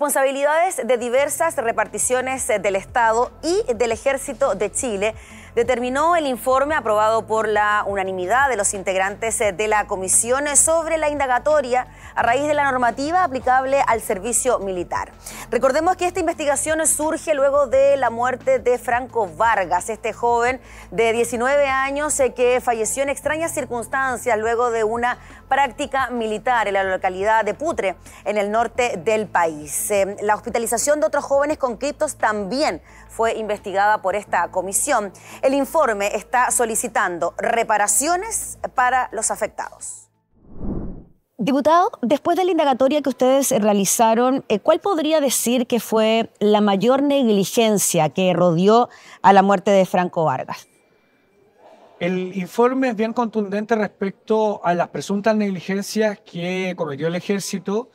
Responsabilidades de diversas reparticiones eh, del Estado y del Ejército de Chile determinó el informe aprobado por la unanimidad de los integrantes eh, de la comisión eh, sobre la indagatoria a raíz de la normativa aplicable al servicio militar. Recordemos que esta investigación surge luego de la muerte de Franco Vargas, este joven de 19 años que falleció en extrañas circunstancias luego de una práctica militar en la localidad de Putre, en el norte del país. Eh, la hospitalización de otros jóvenes con criptos también fue investigada por esta comisión. El informe está solicitando reparaciones para los afectados. Diputado, después de la indagatoria que ustedes realizaron, eh, ¿cuál podría decir que fue la mayor negligencia que rodeó a la muerte de Franco Vargas? El informe es bien contundente respecto a las presuntas negligencias que cometió el ejército.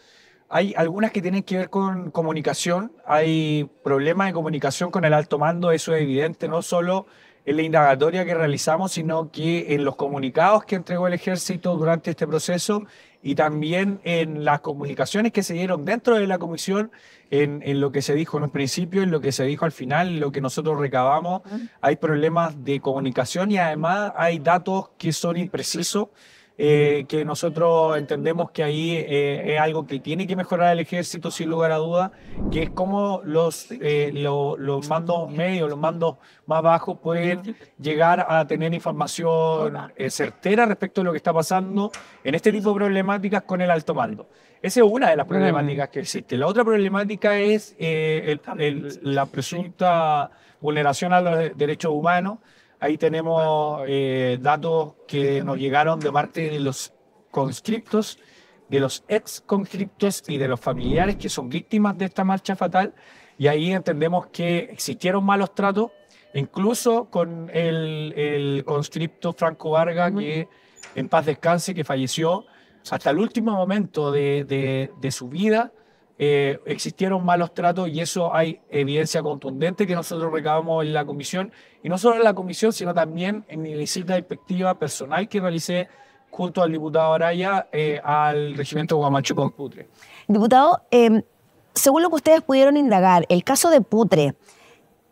Hay algunas que tienen que ver con comunicación, hay problemas de comunicación con el alto mando, eso es evidente, no solo en la indagatoria que realizamos, sino que en los comunicados que entregó el ejército durante este proceso y también en las comunicaciones que se dieron dentro de la comisión, en, lo que se dijo en un principio, en lo que se dijo al final, lo que nosotros recabamos. Hay problemas de comunicación y además hay datos que son imprecisos. Eh, que nosotros entendemos que ahí eh, es algo que tiene que mejorar el ejército sin lugar a duda, que es cómo los, eh, los mandos medios, los mandos más bajos pueden llegar a tener información certera respecto a lo que está pasando en este tipo de problemáticas con el alto mando. Esa es una de las problemáticas que existe. La otra problemática es la presunta vulneración a los derechos humanos Ahí tenemos eh, datos que nos llegaron de parte de los conscriptos, de los ex conscriptos y de los familiares que son víctimas de esta marcha fatal. Y ahí entendemos que existieron malos tratos, incluso con el, conscripto Franco Varga, que en paz descanse, que falleció hasta el último momento de, de su vida eh, existieron malos tratos y eso hay evidencia contundente que nosotros recabamos en la comisión, y no solo en la comisión, sino también en mi visita inspectiva personal que realicé junto al diputado Araya eh, al regimiento Guamacho con Putre. Diputado, em, según lo que ustedes pudieron indagar, el caso de Putre,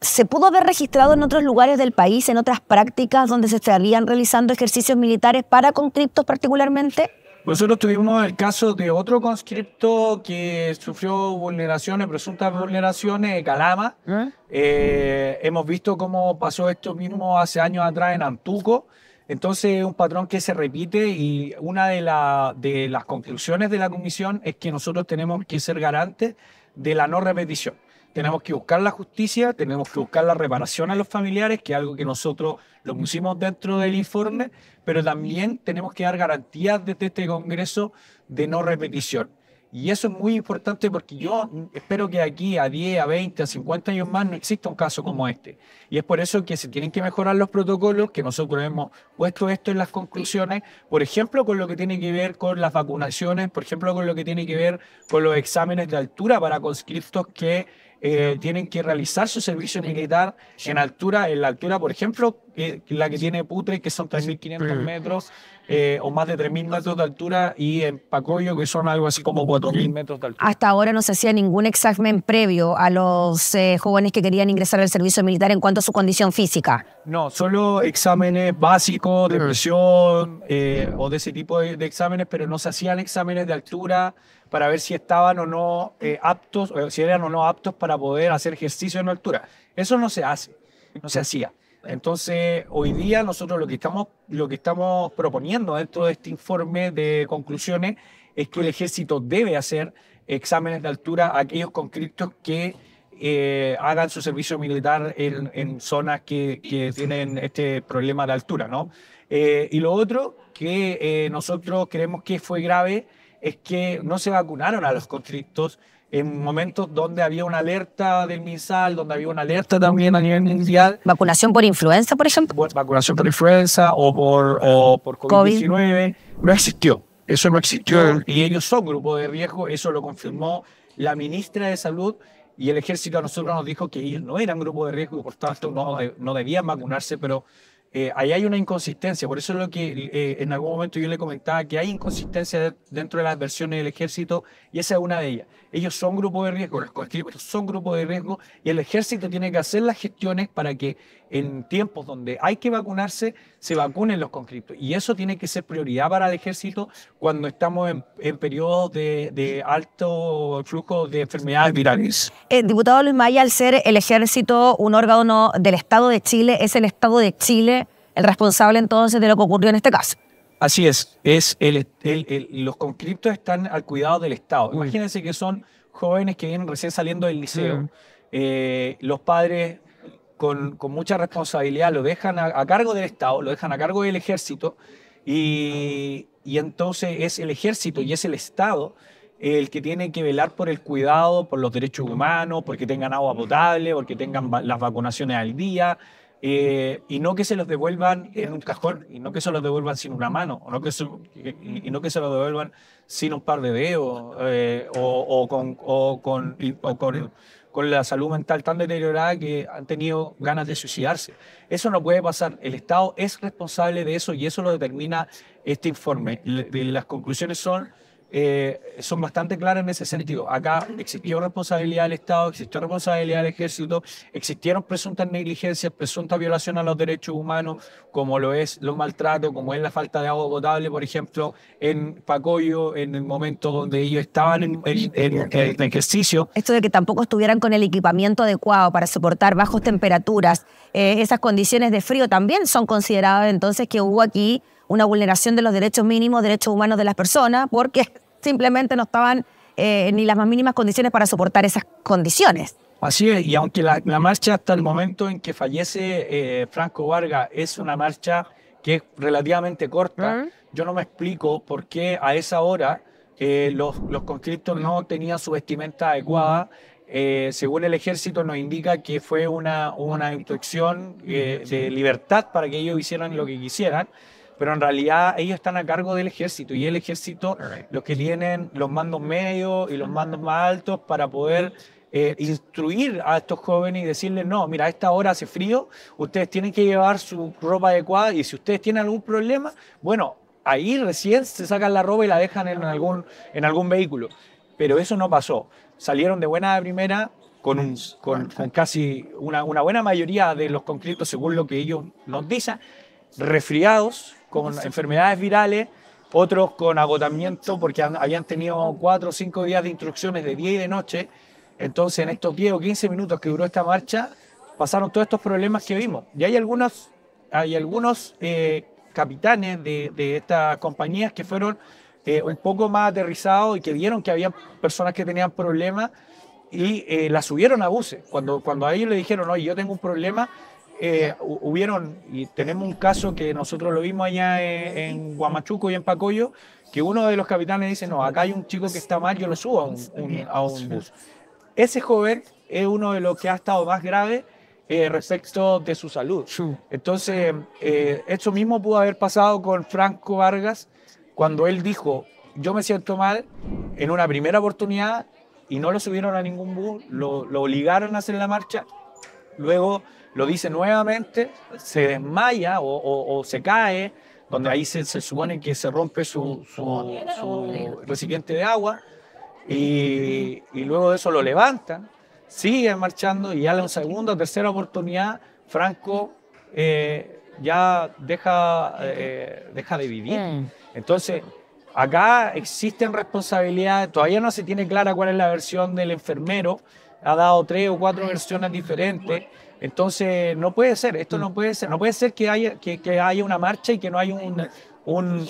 ¿se pudo haber registrado en otros lugares del país, en otras prácticas donde se estarían realizando ejercicios militares para concriptos particularmente? Nosotros tuvimos el caso de otro conscripto que sufrió vulneraciones, presuntas vulneraciones, Calama. ¿Eh? Eh, hemos visto cómo pasó esto mismo hace años atrás en Antuco. Entonces es un patrón que se repite y una de, de las conclusiones de la comisión es que nosotros tenemos que ser garantes de la no repetición tenemos que buscar la justicia, tenemos que buscar la reparación a los familiares, que es algo que nosotros lo pusimos dentro del informe, pero también tenemos que dar garantías desde este Congreso de no repetición. Y eso es muy importante porque yo espero que aquí a 10, a 20, a 50 años más no exista un caso como este. Y es por eso que se tienen que mejorar los protocolos, que nosotros hemos puesto esto en las conclusiones, por ejemplo, con lo que tiene que ver con las vacunaciones, por ejemplo, con lo que tiene que ver con los exámenes de altura para conscriptos que eh, tienen que realizar su servicio militar en altura, en la altura, por ejemplo, la que tiene Putre, que son 3.500 metros eh, o más de 3.000 metros de altura, y en Pacoyo, que son algo así como 4.000 metros de altura. Hasta ahora no se hacía ningún examen previo a los eh, jóvenes que querían ingresar al servicio militar en cuanto a su condición física. No, solo exámenes básicos, de presión eh, o de ese tipo de, exámenes, pero no se hacían exámenes de altura para ver si estaban o no aptos, o si eran o no aptos para poder hacer ejercicio en altura. Eso no se hace, no se hacía. Entonces, hoy día nosotros lo que estamos, lo que estamos proponiendo dentro de este informe de conclusiones es que el ejército debe hacer exámenes de altura a aquellos conflictos que eh, hagan su servicio militar en, zonas que, tienen este problema de altura, ¿no? Eh, y lo otro que eh, nosotros creemos que fue grave es que no se vacunaron a los conflictos en momentos donde había una alerta del MISAL, donde había una alerta también a nivel mundial. ¿Vacunación por influenza, por ejemplo? vacunación por influenza o por, por COVID-19. No existió. Eso no existió. Y ellos son grupo de riesgo. Eso lo confirmó la ministra de Salud y el ejército a nosotros nos dijo que ellos no eran grupo de riesgo y por tanto no, eh, no debían vacunarse, pero eh, ahí hay una inconsistencia, por eso es lo que eh, en algún momento yo le comentaba, que hay inconsistencia dentro de las versiones del ejército y esa es una de ellas. Ellos son grupos de riesgo, los conscriptos son grupo de riesgo y el ejército tiene que hacer las gestiones para que en tiempos donde hay que vacunarse, se vacunen los conscriptos. Y eso tiene que ser prioridad para el ejército cuando estamos en, periodos de, alto flujo de enfermedades virales. Eh, diputado Luis Maya, al ser el ejército un órgano del Estado de Chile, ¿es el Estado de Chile el responsable entonces de lo que ocurrió en este caso? Así es, es el, los conscriptos están al cuidado del Estado. Imagínense que son jóvenes que vienen recién saliendo del liceo. Eh, los padres con, mucha responsabilidad, lo dejan a, cargo del Estado, lo dejan a cargo del ejército, y, entonces es el ejército y es el Estado el que tiene que velar por el cuidado, por los derechos humanos, porque tengan agua potable, porque tengan las vacunaciones al día, eh, y no que se los devuelvan en un cajón, y no que se los devuelvan sin una mano, o no que y, no que se los devuelvan sin un par de dedos, eh, o, con, o, con, o, con, con la salud mental tan deteriorada que han tenido ganas de suicidarse. Eso no puede pasar. El Estado es responsable de eso y eso lo determina este informe. Las conclusiones son eh, son bastante claras en ese sentido. Acá existió responsabilidad del Estado, existió responsabilidad del ejército, existieron presuntas negligencias, presunta violación a los derechos humanos, como lo es los maltratos, como es la falta de agua potable, por ejemplo, en Pacoyo, en el momento donde ellos estaban en, ejercicio. Esto de que tampoco estuvieran con el equipamiento adecuado para soportar bajas temperaturas, eh, esas condiciones de frío también son consideradas entonces que hubo aquí una vulneración de los derechos mínimos, derechos humanos de las personas, porque simplemente no estaban eh, ni las más mínimas condiciones para soportar esas condiciones. Así es, y aunque la, marcha hasta el momento en que fallece eh, Franco Vargas es una marcha que es relativamente corta, mm. yo no me explico por qué a esa hora eh, los, los conscriptos no tenían su vestimenta adecuada. según el ejército nos indica que fue una, una instrucción de libertad para que ellos hicieran lo que quisieran pero en realidad ellos están a cargo del ejército y el ejército los que tienen los mandos medios y los mandos más altos para poder eh, instruir a estos jóvenes y decirles, no, mira, a esta hora hace frío, ustedes tienen que llevar su ropa adecuada y si ustedes tienen algún problema, bueno, ahí recién se sacan la ropa y la dejan en algún, en algún vehículo. Pero eso no pasó. Salieron de buena de primera con, un, con, casi una, una buena mayoría de los conflictos, según lo que ellos nos dicen, resfriados, con enfermedades virales, otros con agotamiento porque habían tenido cuatro o cinco días de instrucciones de día y de noche. Entonces, en estos 10 o 15 minutos que duró esta marcha, pasaron todos estos problemas que vimos. Y hay algunos, hay algunos eh, capitanes de, de estas compañías que fueron eh, un poco más aterrizados y que vieron que había personas que tenían problemas y eh, las subieron a buses. Cuando, cuando a ellos le dijeron, oye, yo tengo un problema, eh, hubieron, y tenemos un caso que nosotros lo vimos allá eh, en, Guamachuco y en Pacoyo, que uno de los capitanes dice, no, acá hay un chico que está mal, yo lo subo a un, bus. Ese joven es uno de los que ha estado más grave eh, respecto de su salud. Entonces, eh, eso mismo pudo haber pasado con Franco Vargas cuando él dijo, yo me siento mal en una primera oportunidad y no lo subieron a ningún bus, lo, lo obligaron a hacer la marcha, luego lo dice nuevamente, se desmaya o, se cae, donde ahí se, supone que se rompe su, recipiente de agua, y, luego de eso lo levantan, siguen marchando y ya en la segunda o tercera oportunidad, Franco eh, ya deja, eh, deja de vivir. Mm. Entonces, acá existen responsabilidades, todavía no se tiene clara cuál es la versión del enfermero, ha dado tres o cuatro versiones diferentes. Entonces, no puede ser, esto no mm. puede ser, no puede ser que haya, que, haya una marcha y que no haya un,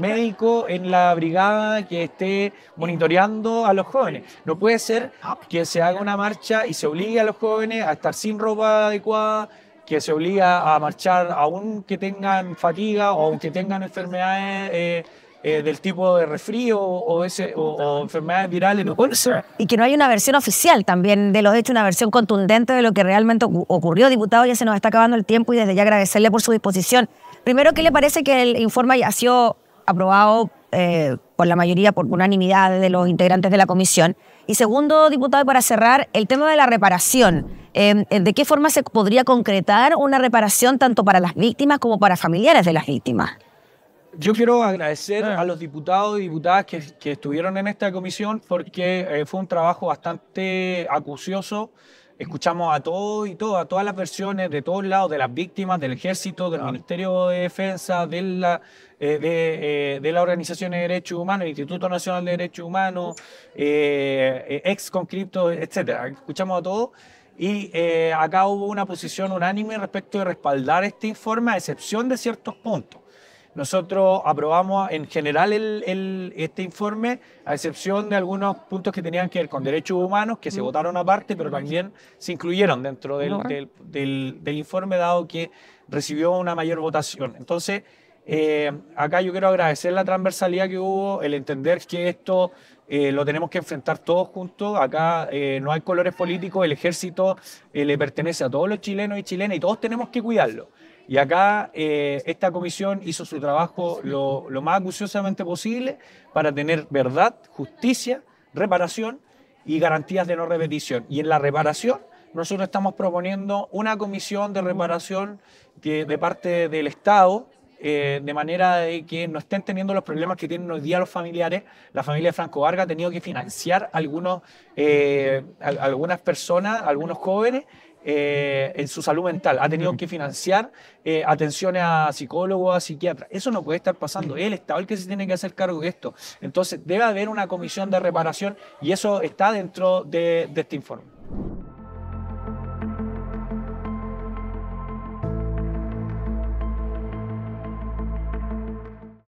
médico en la brigada que esté monitoreando a los jóvenes. No puede ser que se haga una marcha y se obligue a los jóvenes a estar sin ropa adecuada, que se obliga a marchar aunque que tengan fatiga o aunque tengan enfermedades. Eh, eh, del tipo de resfrío o, ese, enfermedades virales. y que no hay una versión oficial también de los hechos, una versión contundente de lo que realmente ocurrió. Diputado, ya se nos está acabando el tiempo y desde ya agradecerle por su disposición. Primero, ¿qué le parece que el informe ha sido aprobado eh, por la mayoría, por unanimidad de los integrantes de la comisión? Y segundo, diputado, y para cerrar, el tema de la reparación. Em, eh, ¿De qué forma se podría concretar una reparación tanto para las víctimas como para familiares de las víctimas? Yo quiero agradecer a ah. los diputados y diputadas que, estuvieron en esta comisión porque eh, fue un trabajo bastante acucioso. Escuchamos a todos y todas, a todas las versiones de todos lados, de las víctimas, del ejército, del Ministerio de Defensa, de la, eh, de, eh, Organización de Derechos Humanos, el Instituto Nacional de Derechos Humanos, ex conscriptos, etc. Escuchamos a todos. Y acá hubo una posición unánime respecto de respaldar este informe, a excepción de ciertos puntos nosotros aprobamos en general este informe, a excepción de algunos puntos que tenían que ver con derechos humanos, que se votaron aparte, pero también se incluyeron dentro del, informe, dado que recibió una mayor votación. Entonces, eh, acá yo quiero agradecer la transversalidad que hubo, el entender que esto eh, lo tenemos que enfrentar todos juntos. Acá eh, no hay colores políticos, el ejército le pertenece a todos los chilenos y chilenas y todos tenemos que cuidarlo. Y acá eh, esta comisión hizo su trabajo lo, más acuciosamente posible para tener verdad, justicia, reparación y garantías de no repetición. Y en la reparación nosotros estamos proponiendo una comisión de reparación que de parte del Estado eh, de manera de que no estén teniendo los problemas que tienen hoy día los familiares. La familia de Franco Vargas ha tenido que financiar algunos, eh, algunas personas, algunos jóvenes, eh, en su salud mental. Ha tenido que financiar atenciones a psicólogos, a psiquiatras. Eso no puede estar pasando. El Estado el que se tiene que hacer cargo de esto. Entonces, debe haber una comisión de reparación y eso está dentro de este informe.